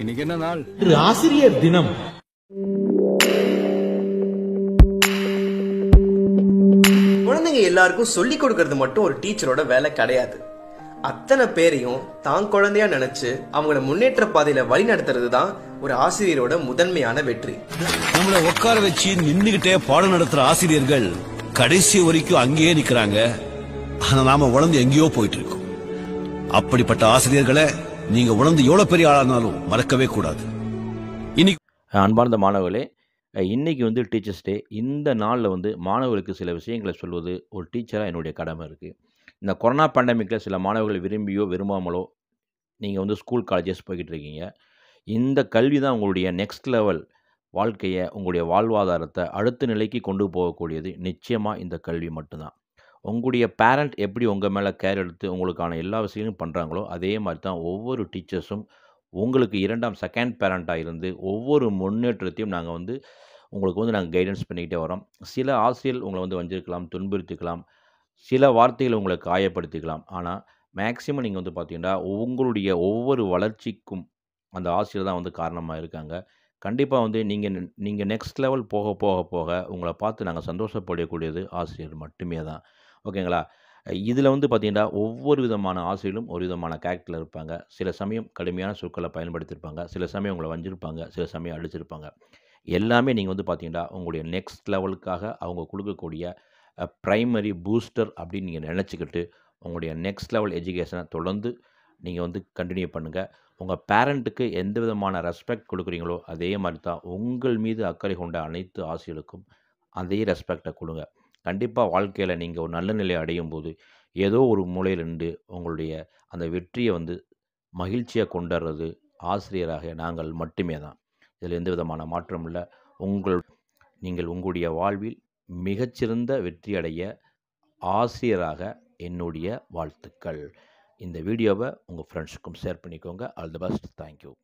இன்னைக்கு என்ன நாள் ஆசிரியர் தினம் குழந்தைங்க எல்லாருக்கும் சொல்லி கொடுக்கறது மட்டும் ஒரு டீச்சரோட வேலை கிடையாது அத்தனை பேரையும் தான் குழந்தையா நினைச்சு அவங்கள முன்னேற்ற பாதையில வழி நடத்துறது தான் ஒரு ஆசிரியரோட முதன்மையான வெற்றி நம்மள உட்கார வச்சு நின்னுகிட்டே பாடம் நடத்துற ஆசிரியர்கள் கடைசி வரைக்கும் அங்கேயே நிக்கிறாங்க ஆனா நாம வளர்ந்து எங்கேயோ போயிட்டு இருக்கோம் அப்படிப்பட்ட ஆசிரியர்களை நீங்க உணர்ந்து எவ்வளவு பெரிய ஆளானாலும் இருந்தாலும் மறக்கவே கூடாது இன்னைக்கு அன்பார்ந்த மாணவர்களே இன்னைக்கு வந்து டீச்சர்ஸ் டே இந்த நாளில் வந்து மாணவர்களுக்கு சில விஷயங்களை சொல்வது ஒரு டீச்சராக என்னுடைய கடமை இருக்குது இந்த கொரோனா பேண்டமிக்கில் சில மாணவர்கள் விரும்பியோ விரும்பாமலோ நீங்கள் வந்து ஸ்கூல் காலேஜஸ் போய்கிட்டு இருக்கீங்க இந்த கல்வி தான் உங்களுடைய நெக்ஸ்ட் லெவல் வாழ்க்கையை உங்களுடைய வாழ்வாதாரத்தை அடுத்த நிலைக்கு கொண்டு போகக்கூடியது நிச்சயமாக இந்த கல்வி மட்டும்தான் உங்களுடைய பேரண்ட் எப்படி உங்கள் மேலே கேர் எடுத்து உங்களுக்கான எல்லா விஷயங்களும் பண்ணுறாங்களோ அதே மாதிரி தான் ஒவ்வொரு டீச்சர்ஸும் உங்களுக்கு இரண்டாம் செகண்ட் பேரண்ட்டாக இருந்து ஒவ்வொரு முன்னேற்றத்தையும் நாங்கள் வந்து உங்களுக்கு வந்து நாங்கள் கைடன்ஸ் பண்ணிக்கிட்டே வரோம் சில ஆசிரியர் உங்களை வந்து வஞ்சிருக்கலாம் துன்புறுத்திக்கலாம் சில வார்த்தைகள் உங்களை காயப்படுத்திக்கலாம் ஆனால் மேக்சிமம் நீங்கள் வந்து பார்த்தீங்கன்னா உங்களுடைய ஒவ்வொரு வளர்ச்சிக்கும் அந்த ஆசிரியர் தான் வந்து காரணமாக இருக்காங்க கண்டிப்பாக வந்து நீங்கள் நீங்கள் நெக்ஸ்ட் லெவல் போக போக போக உங்களை பார்த்து நாங்கள் சந்தோஷப்படக்கூடியது ஆசிரியர் மட்டுமே தான் ஓகேங்களா இதில் வந்து பார்த்தீங்கன்னா ஒவ்வொரு விதமான ஆசையிலும் ஒரு விதமான கேரக்டரில் இருப்பாங்க சில சமயம் கடுமையான சொற்களை பயன்படுத்தியிருப்பாங்க சில சமயம் உங்களை வஞ்சிருப்பாங்க சில சமயம் அடிச்சிருப்பாங்க எல்லாமே நீங்கள் வந்து பார்த்தீங்கன்னா உங்களுடைய நெக்ஸ்ட் லெவலுக்காக அவங்க கொடுக்கக்கூடிய ப்ரைமரி பூஸ்டர் அப்படின்னு நீங்கள் நினச்சிக்கிட்டு உங்களுடைய நெக்ஸ்ட் லெவல் எஜுகேஷனை தொடர்ந்து நீங்கள் வந்து கண்டினியூ பண்ணுங்கள் உங்கள் பேரண்ட்டுக்கு எந்த விதமான ரெஸ்பெக்ட் கொடுக்குறீங்களோ அதே மாதிரி தான் உங்கள் மீது அக்கறை கொண்ட அனைத்து ஆசிரியர்களுக்கும் அதே ரெஸ்பெக்டை கொடுங்க கண்டிப்பாக வாழ்க்கையில் நீங்கள் ஒரு நல்ல நிலை அடையும் போது ஏதோ ஒரு மூலையிலிருந்து உங்களுடைய அந்த வெற்றியை வந்து மகிழ்ச்சியாக கொண்டாடுறது ஆசிரியராக நாங்கள் மட்டுமே தான் இதில் எந்த விதமான மாற்றம் இல்லை உங்கள் நீங்கள் உங்களுடைய வாழ்வில் மிகச்சிறந்த வெற்றி அடைய ஆசிரியராக என்னுடைய வாழ்த்துக்கள் இந்த வீடியோவை உங்கள் ஃப்ரெண்ட்ஸுக்கும் ஷேர் பண்ணிக்கோங்க ஆல் தி பெஸ்ட் தேங்க்யூ